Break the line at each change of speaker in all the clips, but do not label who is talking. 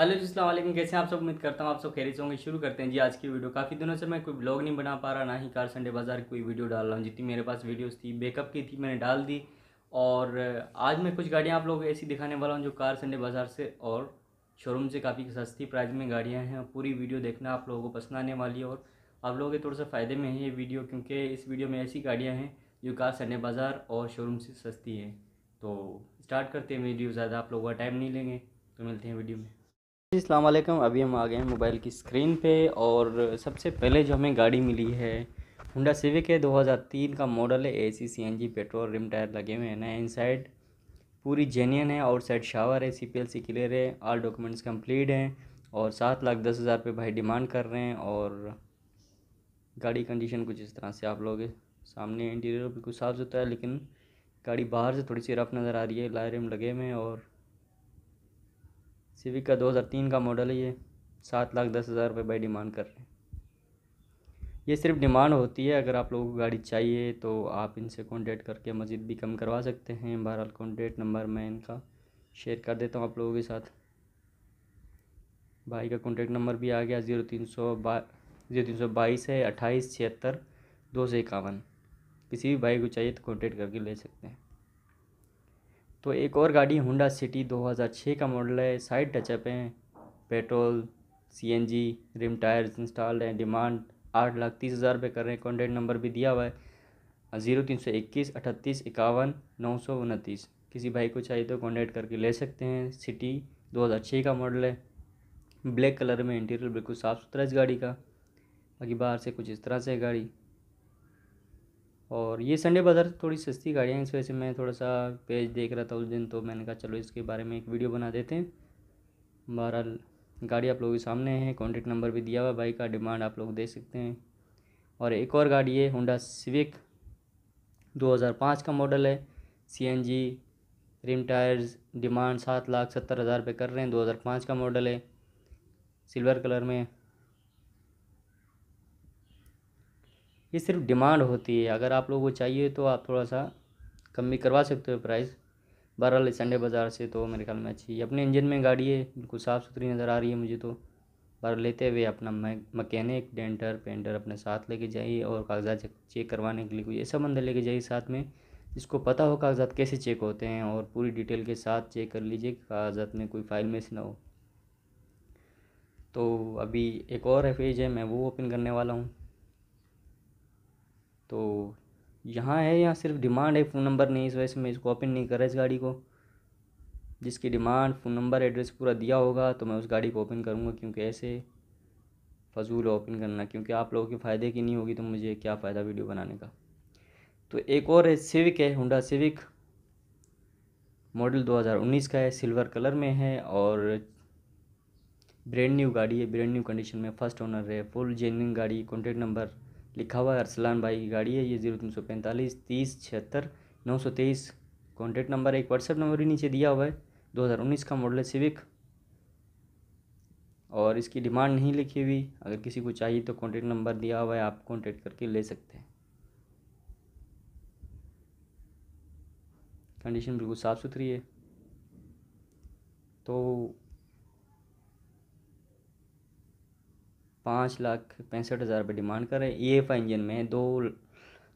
hello जी अलैक्म कैसे हैं आप सब उम्मीद करता हूँ आप सब खैरियत होंगे शुरू करते हैं जी आज की वीडियो काफ़ी दिनों से मैं कोई ब्लॉग नहीं बना पा रहा ना ही कार संडे बाज़ार कोई वीडियो डाल रहा हूँ जितनी मेरे पास वीडियोस थी बेकअप की थी मैंने डाल दी और आज मैं कुछ गाड़ियाँ आप लोग ऐसी दिखाने वाला हूँ जो कार संडे बाज़ार से और शोरूम से काफ़ी सस्ती प्राइस में गाड़ियाँ हैं पूरी वीडियो देखना आप लोगों को पसंद आने वाली है और आप लोगों के थोड़े से फ़ायदे में है ये वीडियो क्योंकि इस वीडियो में ऐसी गाड़ियाँ हैं जो कार संडे बाज़ार और शोरूम से सस्ती है तो स्टार्ट करते हैं वीडियो ज़्यादा आप लोगों का टाइम नहीं लेंगे तो मिलते हैं वीडियो में अल्लाम अभी हम आ गए हैं मोबाइल की स्क्रीन पे और सबसे पहले जो हमें गाड़ी मिली है हुंडा सिविक है 2003 का मॉडल है AC CNG petrol rim tyre लगे हुए हैं ना इन साइड पूरी जेन्यन है आउटसाइड साइड शावर है सी पी क्लियर है ऑल डॉक्यूमेंट्स कम्प्लीट हैं और सात लाख दस हज़ार रुपये भाई डिमांड कर रहे हैं और गाड़ी कंडीशन कुछ इस तरह से आप लोग सामने इंटीरियर बिल्कुल साफ़ सुथरा है लेकिन गाड़ी बाहर से थोड़ी सी रफ नज़र आ रही है रिम लगे हुए हैं और सिविक का 2003 का मॉडल है ये सात लाख दस हज़ार रुपये बाई डिमांड कर रहे हैं ये सिर्फ डिमांड होती है अगर आप लोगों को गाड़ी चाहिए तो आप इनसे कॉन्टेक्ट करके मज़ीद भी कम करवा सकते हैं बहरहाल कॉन्टेक्ट नंबर मैं इनका शेयर कर देता हूँ आप लोगों के साथ भाई का कॉन्टेक्ट नंबर भी आ गया ज़ीरो तीन सौ बा जीरो तीन सौ बाईस है अट्ठाईस छिहत्तर दो सौ इक्यावन किसी भी भाई को चाहिए तो कॉन्टेक्ट करके ले सकते हैं तो एक और गाड़ी होंडा सिटी 2006 का मॉडल है साइड टचअप हैं petrol CNG rim tyres installed हैं डिमांड आठ लाख तीस हज़ार रुपये कर रहे हैं कॉन्टैक्ट नंबर भी दिया हुआ है ज़ीरो तीन सौ इक्कीस अठतीस इक्यावन नौ सौ उनतीस किसी भाई को चाहिए तो कॉन्टैक्ट करके ले सकते हैं सिटी दो हज़ार छः का मॉडल है ब्लैक कलर में इंटीरियर बिल्कुल साफ़ सुथरा इस गाड़ी का बाकी बाहर से कुछ इस तरह से है गाड़ी और ये संडे बाज़ार थोड़ी सस्ती गाड़ियाँ हैं इस वजह से मैं थोड़ा सा पेज देख रहा था उस दिन तो मैंने कहा चलो इसके बारे में एक वीडियो बना देते हैं बहरहाल गाड़ी आप लोगों के सामने है कॉन्टेक्ट नंबर भी दिया हुआ है बाइक का डिमांड आप लोग दे सकते हैं और एक और गाड़ी है होंडा सिविक 2005 का मॉडल है सीएनजी रिम टायर्स डिमांड सात लाख सत्तर हज़ार रुपये कर रहे हैं 2005 का मॉडल है सिल्वर कलर में ये सिर्फ डिमांड होती है अगर आप लोगों को चाहिए तो आप थोड़ा सा कम भी करवा सकते हो प्राइस बहरहाल संडे बाज़ार से तो मेरे ख्याल में अच्छी है अपने इंजन में गाड़ी है बिल्कुल साफ़ सुथरी नज़र आ रही है मुझे तो बार लेते हुए अपना मकैनिक डेंटर पेंटर अपने साथ लेके जाइए और कागजात चेक करवाने के लिए कोई ऐसा बंदा लेके जाइए साथ में जिसको पता हो कागजात कैसे चेक होते हैं और पूरी डिटेल के साथ चेक कर लीजिए कागजात में कोई फाइल मिस ना हो तो अभी एक और एफ है मैं वो ओपन करने वाला हूँ तो यहाँ है यहाँ सिर्फ डिमांड है फ़ोन नंबर नहीं इस वजह से मैं इसको ओपन नहीं कर रहा इस गाड़ी को जिसकी डिमांड फ़ोन नंबर एड्रेस पूरा दिया होगा तो मैं उस गाड़ी को ओपन करूँगा क्योंकि ऐसे फजूल ओपन करना क्योंकि आप लोगों के फ़ायदे की नहीं होगी तो मुझे क्या फ़ायदा वीडियो बनाने का तो एक और है सिविक है हुडा सिविक मॉडल 2019 का है सिल्वर कलर में है और ब्रांड न्यू गाड़ी है ब्रांड न्यू कंडीशन में फर्स्ट ओनर है फुल जेनविन गाड़ी कॉन्टेक्ट नंबर लिखा हुआ है अरसलान भाई की गाड़ी है ये जीरो तीन सौ पैंतालीस तीस छिहत्तर नौ सौ तेईस कॉन्टेक्ट नंबर एक व्हाट्सएप नंबर भी नीचे दिया हुआ है दो हज़ार उन्नीस का मॉडल है सिविक और इसकी डिमांड नहीं लिखी हुई अगर किसी को चाहिए तो कॉन्टेक्ट नंबर दिया हुआ है आप कॉन्टेक्ट करके ले सकते हैं कंडीशन बिल्कुल साफ़ सुथरी है तो पाँच लाख पैंसठ हज़ार रुपये डिमांड कर रहे हैं ई एफ आई इंजन में दो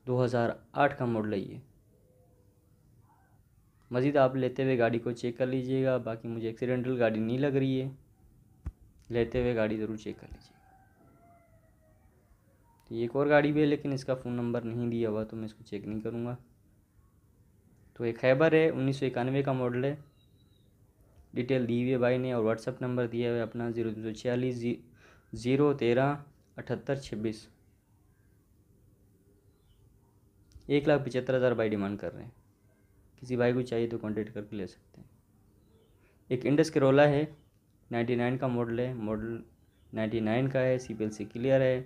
दो हज़ार आठ का मॉडल है ये मज़ीद आप लेते हुए गाड़ी को चेक कर लीजिएगा बाकी मुझे एक्सीडेंटल गाड़ी नहीं लग रही है लेते हुए गाड़ी ज़रूर चेक कर लीजिएगा तो एक और गाड़ी भी है लेकिन इसका फ़ोन नंबर नहीं दिया हुआ तो मैं इसको चेक नहीं करूँगा तो एक खैबर है उन्नीस सौ इक्यानवे का मॉडल है डिटेल दी हुई है भाई ने और व्हाट्सअप नंबर दिया हुआ है अपना ज़ीरो दो सौ छियालीस जी ज़ीरो तेरह अठहत्तर छब्बीस एक लाख पचहत्तर हज़ार भाई डिमांड कर रहे हैं किसी भाई को चाहिए तो कॉन्टेक्ट करके ले सकते हैं एक इंडस करोला है नाइन्टी नाइन का मॉडल है मॉडल नाइन्टी नाइन का है सी सी क्लियर है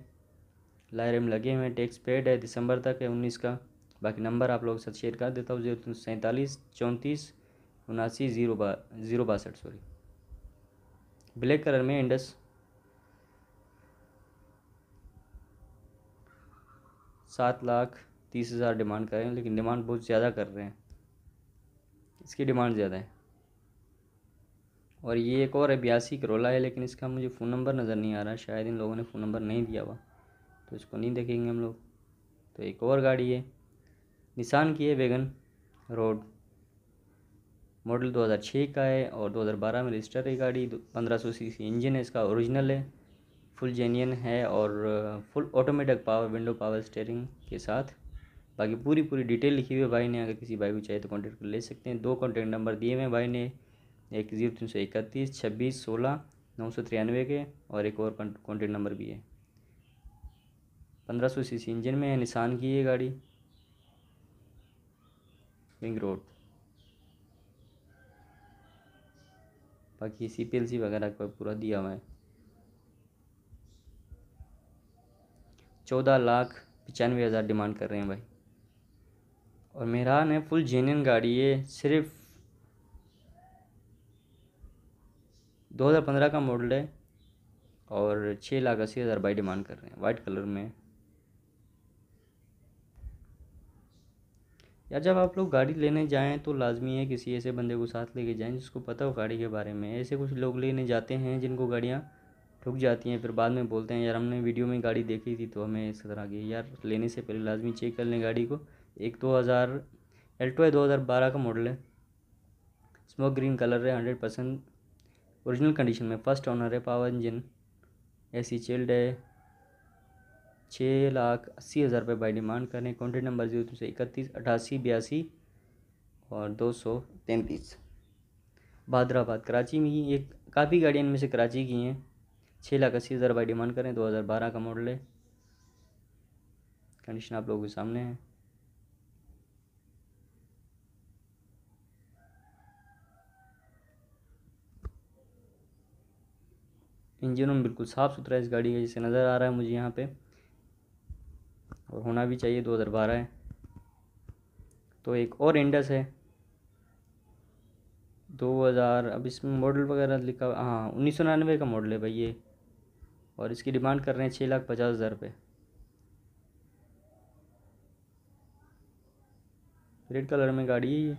लायरम लगे हुए हैं टैक्स पेड है दिसंबर तक है उन्नीस का बाकी नंबर आप लोगों के साथ शेयर कर देता हूँ जीरो सैंतालीस चौंतीस उनासी जीरो बा जीरो बासठ सॉरी ब्लैक कलर में इंडस सात लाख तीस हज़ार डिमांड कर रहे हैं लेकिन डिमांड बहुत ज़्यादा कर रहे हैं इसकी डिमांड ज़्यादा है और ये एक और है बयासी करोला है लेकिन इसका मुझे फ़ोन नंबर नज़र नहीं आ रहा शायद इन लोगों ने फ़ोन नंबर नहीं दिया हुआ तो इसको नहीं देखेंगे हम लोग तो एक और गाड़ी है निशान की है वेगन रोड मॉडल 2006 का है और 2012 में रजिस्टर है गाड़ी 1500 सीसी इंजन है इसका ओरिजिनल है फुल जेन्यन है और full automatic power window power steering के साथ बाकी पूरी पूरी डिटेल लिखी हुई है भाई ने अगर किसी भाई को चाहिए तो कॉन्टैक्ट कर ले सकते हैं दो कॉन्टैक्ट नंबर दिए हुए हैं भाई ने एक जीरो तीन सौ इकतीस छब्बीस सोलह नौ सौ तिरानवे के और एक और कॉन्टैक्ट नंबर भी है पंद्रह सौ सी सी इंजन में है निशान की ये गाड़ी विंग रोड बाकी सी पी एल सी वगैरह का पूरा दिया हुआ है चौदह लाख पचानवे हज़ार डिमांड कर रहे हैं भाई और मेहरान है फुल जेन्यन गाड़ी है सिर्फ 2015 का मॉडल है और छः लाख अस्सी हज़ार भाई डिमांड कर रहे हैं वाइट कलर में यार जब आप लोग गाड़ी लेने जाएं तो लाजमी है किसी ऐसे बंदे को साथ लेके जाएं जिसको पता हो गाड़ी के बारे में ऐसे कुछ लोग लेने जाते हैं जिनको गाड़ियाँ रुक जाती हैं फिर बाद में बोलते हैं यार हमने वीडियो में गाड़ी देखी थी तो हमें इस तरह की यार लेने से पहले लाजमी चेक कर लें गाड़ी को एक दो हज़ार एल्टो है दो हज़ार बारह का मॉडल है स्मोक ग्रीन कलर है हंड्रेड परसेंट औरिजिनल कंडीशन में फर्स्ट ऑनर है पावर इंजन ऐसी चिल्ड है छः लाख अस्सी हज़ार रुपये बाई डिमांड करें कॉन्टेक्ट नंबर जीरो तीन सौ इकतीस अठासी बयासी और दो सौ तैंतीस भादराबाद कराची में ही एक काफ़ी गाड़ियाँ इनमें से कराची की हैं छः लाख अस्सी हज़ार बाई डिमांड करें दो हज़ार बारह का मॉडल है कंडीशन आप लोगों के सामने है इंजन में बिल्कुल साफ़ सुथरा इस गाड़ी का जैसे नज़र आ रहा है मुझे यहाँ पे और होना भी चाहिए दो हज़ार बारह है तो एक और इंडस है दो हज़ार अब इसमें मॉडल वगैरह लिखा हाँ उन्नीस सौ निन्यानवे का मॉडल है भाई ये और इसकी डिमांड कर रहे हैं छः लाख पचास हज़ार रुपये रेड कलर में गाड़ी है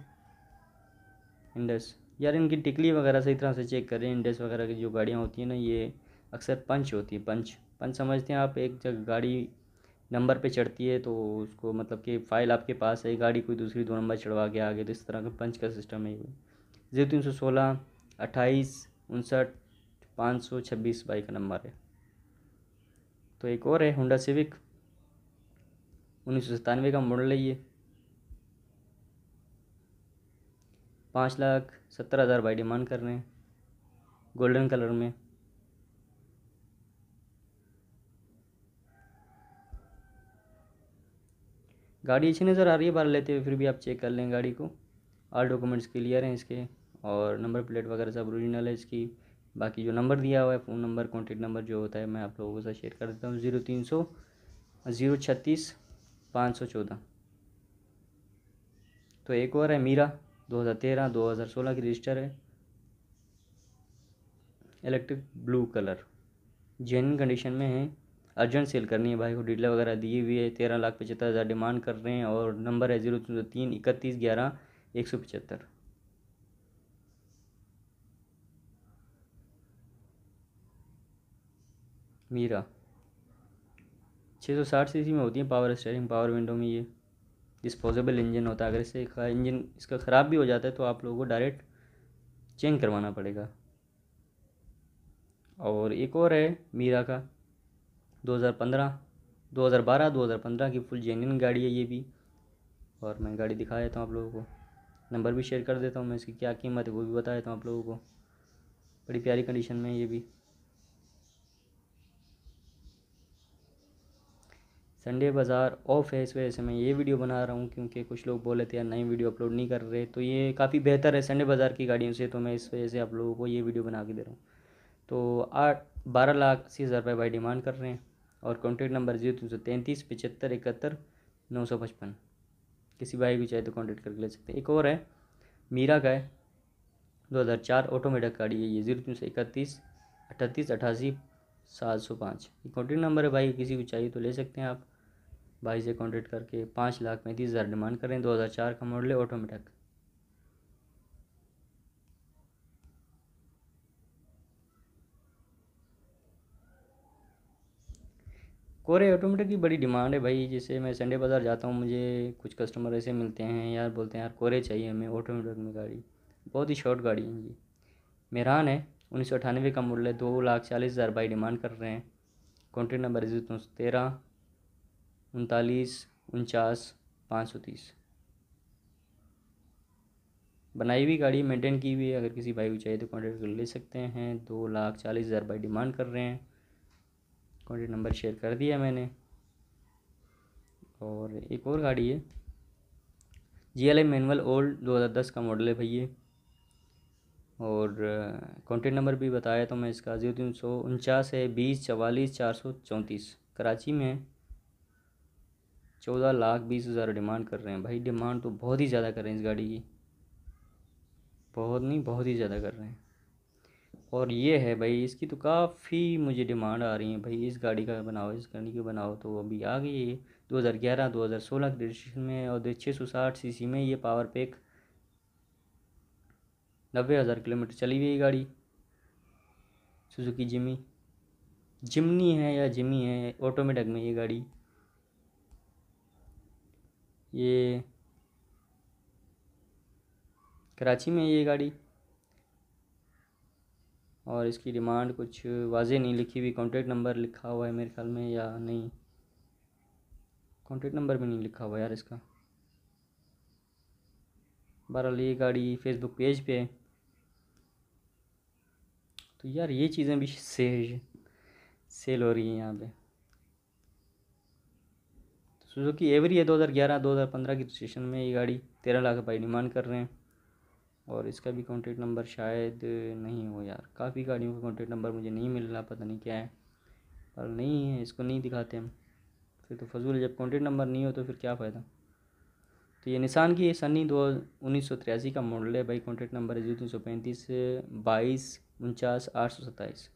इंडस यार इनकी टिकली वगैरह सही तरह से चेक करें इंडस वगैरह की जो गाड़ियाँ होती हैं ना ये अक्सर पंच होती है पंच पंच समझते हैं आप एक जगह गाड़ी नंबर पे चढ़ती है तो उसको मतलब कि फ़ाइल आपके पास है गाड़ी कोई दूसरी दो नंबर चढ़वा के आगे तो इस तरह का पंच का सिस्टम है ये जीरो तीन सौ सोलह अट्ठाईस उनसठ पाँच सौ छब्बीस बाई का नंबर है तो एक और है होंडा सिविक उन्नीस सौ सत्तानवे का मॉडल है ये पाँच लाख सत्तर हज़ार बाई डिमांड कर रहे हैं गोल्डन कलर में गाड़ी अच्छी नज़र आ रही है बार लेते हुए फिर भी आप चेक कर लें गाड़ी को ऑल डॉक्यूमेंट्स क्लियर हैं इसके और नंबर प्लेट वगैरह सब ओरिजिनल है इसकी बाकी जो नंबर दिया हुआ है फ़ोन नंबर कॉन्टेक्ट नंबर जो होता है मैं आप लोगों के साथ शेयर कर देता हूँ ज़ीरो तीन सौ ज़ीरो छत्तीस पाँच सौ चौदह तो एक और है मीरा दो हज़ार तेरह दो हज़ार सोलह की रजिस्टर है इलेक्ट्रिक ब्लू कलर जेन कंडीशन में है अर्जेंट सेल करनी है भाई को डीलर वगैरह दिए हुए है तेरह लाख पचहत्तर हज़ार डिमांड कर रहे हैं और नंबर है ज़ीरो तीन इकतीस ग्यारह एक सौ पचहत्तर मीरा 660 सीसी में होती है पावर स्टेयरिंग पावर विंडो में ये डिस्पोजेबल इंजन होता है अगर इससे इंजन इसका ख़राब भी हो जाता है तो आप लोगों को डायरेक्ट चेंज करवाना पड़ेगा और एक और है मीरा का 2015 2012 2015 की फुल जेन्यन गाड़ी है ये भी और मैं गाड़ी दिखा देता हूँ आप लोगों को नंबर भी शेयर कर देता हूँ मैं इसकी क्या कीमत है वो भी बता देता हूँ आप लोगों को बड़ी प्यारी कंडीशन में है ये भी संडे बाज़ार ऑफ है इस वजह से मैं ये वीडियो बना रहा हूँ क्योंकि कुछ लोग बोले थे यार नई वीडियो अपलोड नहीं कर रहे तो ये काफ़ी बेहतर है संडे बाज़ार की गाड़ियों से तो मैं इस वजह से आप लोगों को ये वीडियो बना के दे रहा हूँ तो आठ बारह लाख अस्सी हज़ार रुपये बाई डिमांड कर रहे हैं और कॉन्टैक्ट नंबर जीरो तीन सौ तैंतीस पचहत्तर इकहत्तर नौ सौ पचपन किसी भाई भी चाहिए तो कॉन्टैक्ट करके ले सकते हैं एक और है मीरा का है दो हज़ार चार ऑटोमेटिक गाड़ी है ये जीरो तीन सौ इकतीस अठतीस अठासी सात सौ पाँच कॉन्टैक्ट नंबर है भाई किसी को चाहिए तो ले सकते हैं आप भाई से करके पाँच लाख पैंतीस हज़ार डिमांड करें दो हज़ार चार का मॉडल है ऑटोमेटिक कोरे ऑटोमेटिक की बड़ी डिमांड है भाई जैसे मैं संडे बाज़ार जाता हूँ मुझे कुछ कस्टमर ऐसे मिलते हैं यार बोलते हैं यार कोरे चाहिए हमें ऑटोमेटिक में गाड़ी बहुत ही शॉर्ट गाड़ी है जी मेहरान है उन्नीस सौ अठानवे का मॉडल है दो लाख चालीस हज़ार भाई डिमांड कर रहे हैं कॉन्टेक्ट नंबर जीरो तेरह उनतालीस उनचास पाँच सौ तीस बनाई हुई गाड़ी मेंटेन की हुई है अगर किसी भाई को चाहिए तो कॉन्टैक्ट कर ले सकते हैं दो लाख चालीस हज़ार भाई डिमांड कर रहे हैं कॉन्टैक्ट नंबर शेयर कर दिया मैंने और एक और गाड़ी है जी एल मैनुअल ओल्ड दो हज़ार दस का मॉडल है भैया और कॉन्टेक्ट uh, नंबर भी बताया तो मैं इसका जीरो तीन सौ उनचास है बीस चवालीस चार सौ चौंतीस कराची में है चौदह लाख बीस हज़ार डिमांड कर रहे हैं भाई डिमांड तो बहुत ही ज़्यादा कर रहे हैं इस गाड़ी की बहुत नहीं बहुत ही ज़्यादा कर रहे हैं और ये है भाई इसकी तो काफ़ी मुझे डिमांड आ रही है भाई इस गाड़ी का बनाओ इस गाड़ी की बनाओ तो अभी आ गई है दो हज़ार ग्यारह दो हज़ार सोलह के रजिस्ट्रेशन में और छः सौ साठ सी सी में ये पावर पैक नब्बे हज़ार किलोमीटर चली हुई गाड़ी सुजुकी जिमी जिमनी है या जिमी है ऑटोमेटिक में ये गाड़ी ये कराची में ये गाड़ी और इसकी डिमांड कुछ वाजे नहीं लिखी हुई कॉन्टेक्ट नंबर लिखा हुआ है मेरे ख्याल में या नहीं कॉन्टेक्ट नंबर भी नहीं लिखा हुआ यार इसका बहरहाल ये गाड़ी फेसबुक पेज पे है तो यार ये चीज़ें भी सेल सेल हो रही हैं यहाँ पे सुजुकी एवरी है दो दो हज़ार ग्यारह हज़ार पंद्रह की रजिस्ट्रेशन में ये गाड़ी तेरह लाख रुपये डिमांड कर रहे हैं और इसका भी कॉन्टेक्ट नंबर शायद नहीं हो यार काफ़ी गाड़ियों का कॉन्टेक्ट नंबर मुझे नहीं मिल रहा पता नहीं क्या है पर नहीं है इसको नहीं दिखाते हम फिर तो फजूल जब कॉन्टेक्ट नंबर नहीं हो तो फिर क्या फ़ायदा तो ये निशान की सनी दो उन्नीस सौ तिरासी का मॉडल है भाई कॉन्टेक्ट नंबर है जी तीन सौ पैंतीस बाईस उनचास आठ सौ सत्ताईस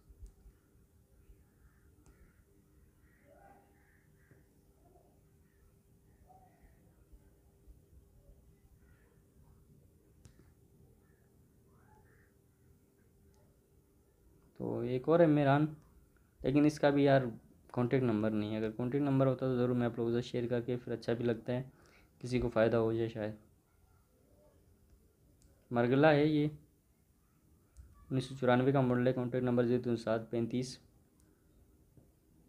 तो एक और है मेरान लेकिन इसका भी यार कॉन्टेक्ट नंबर नहीं है अगर कॉन्टेक्ट नंबर होता तो ज़रूर मैं आप लोगों से शेयर करके फिर अच्छा भी लगता है किसी को फ़ायदा हो जाए शायद मरगला है ये उन्नीस सौ चौरानवे का मॉडल है कॉन्टेक्ट नंबर जीरो सात पैंतीस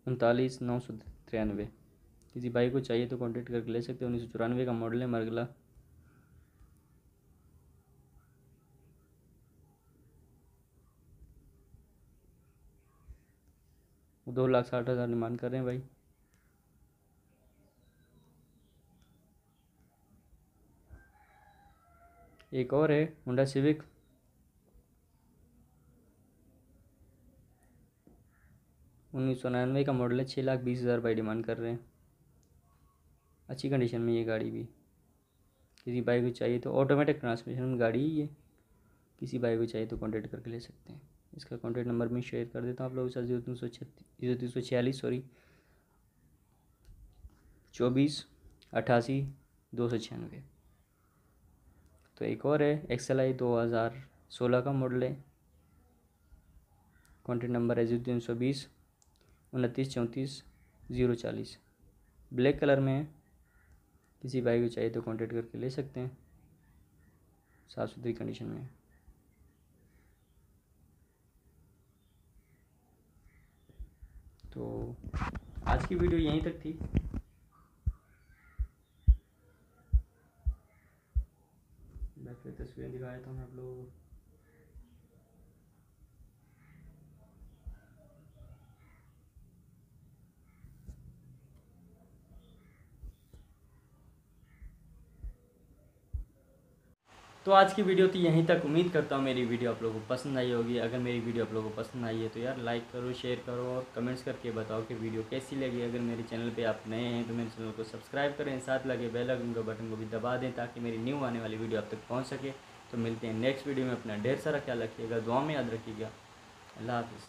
उनतालीस नौ सौ तिरानवे किसी भाई को चाहिए तो कॉन्टेक्ट करके ले सकते हैं उन्नीस सौ चौरानवे का मॉडल है मरगला दो लाख साठ हज़ार डिमांड कर रहे हैं भाई एक और है हुडा सिविक उन्नीस सौ निन्यानवे का मॉडल है छः लाख बीस हज़ार भाई डिमांड कर रहे हैं अच्छी कंडीशन में ये गाड़ी भी किसी भाई को चाहिए तो ऑटोमेटिक ट्रांसमिशन गाड़ी ही है किसी भाई को चाहिए तो कॉन्टेक्ट करके ले सकते हैं इसका कॉन्टैक्ट नंबर मैं शेयर कर देता हूँ आप लोगों के साथ जीरो तीन सौ छत्तीस जीरो तीन सौ छियालीस सॉरी चौबीस अट्ठासी दो सौ छियानवे तो एक और है एक्सल आई दो हज़ार सोलह का मॉडल है कॉन्टैक्ट नंबर है जीरो तीन सौ बीस उनतीस चौंतीस ज़ीरो चालीस ब्लैक कलर में है किसी भाई को चाहिए तो कॉन्टेक्ट करके ले सकते हैं साफ़ सुथरी कंडीशन में तो आज की वीडियो यहीं तक थी फिर तस्वीरें दिखाया था मैं आप लोगों को तो आज की वीडियो तो यहीं तक उम्मीद करता हूँ मेरी वीडियो आप लोगों को पसंद आई होगी अगर मेरी वीडियो आप लोगों को पसंद आई है तो यार लाइक करो शेयर करो और कमेंट्स करके बताओ कि वीडियो कैसी लगी अगर मेरे चैनल पे आप नए हैं तो मेरे चैनल को सब्सक्राइब करें साथ लगे बेल आइकन का बटन को भी दबा दें ताकि मेरी न्यू आने वाली वीडियो आप तक पहुँच सके तो मिलते हैं नेक्स्ट वीडियो में अपना ढेर सारा ख्याल रखिएगा दुआ में याद रखिएगा अल्लाह हाफिज़